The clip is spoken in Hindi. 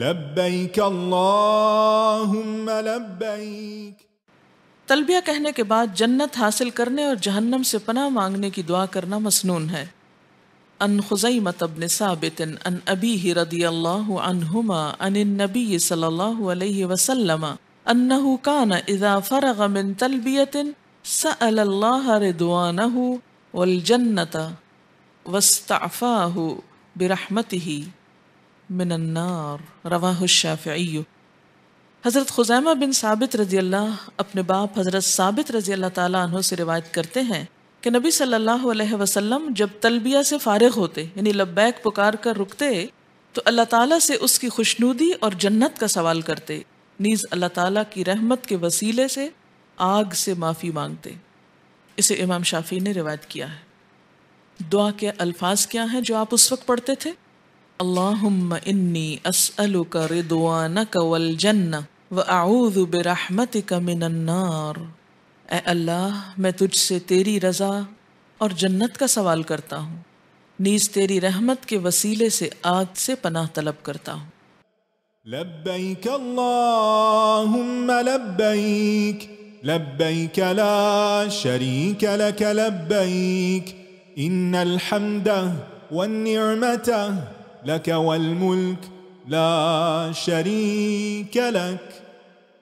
लब्बैक اللهم लब्बैक तलबिया कहने के बाद जन्नत हासिल करने और जहन्नम से पनाह मांगने की दुआ करना मसनून है अन खुजैमत इब्न साबित अन अबी रदी अल्लाह अनहुमा अन नबी सल्लल्लाहु अलैहि वसल्लम अन्नहु कान इज़ा फरग मिन तलबियतिन सअल अल्लाह रिदवानहु वल जन्नत वस्तअफाहु मिनन्नार रवाह शाफ़ी हज़रत खुजैमा बिन साबित रज़ी अल्लाह अपने बाप हज़रत साबित रज़ी अल्लाह ताली से रिवायत करते हैं कि नबी सल्लल्लाहु अलैहि वसल्लम जब तलबिया से फारग होते यानी लब्बैक पुकार कर रुकते तो अल्लाह ताला से उसकी खुशनुदी और जन्नत का सवाल करते नीज़ अल्लाह ताला की रहमत के वसीले से आग से माफ़ी मांगते इसे इमाम शाफी ने रिवायत किया है दुआ के अल्फाज क्या हैं जो आप उस वक्त पढ़ते थे अल्लाहुम्म इन्नी अस्अलुक रिदवानक वल जन्नह व आऊज़ु बिरहमतिक मिनन्नार ए अल्लाह मैं तुझसे तेरी रज़ा और जन्नत का सवाल करता हूँ नीज तेरी रहमत के वसीले से आग से पनाह तलब करता हूँ لبيك اللهم لبيك لبيك لا شريك لك لبيك إن الحمد والنعمة لك والملك لا شريك لك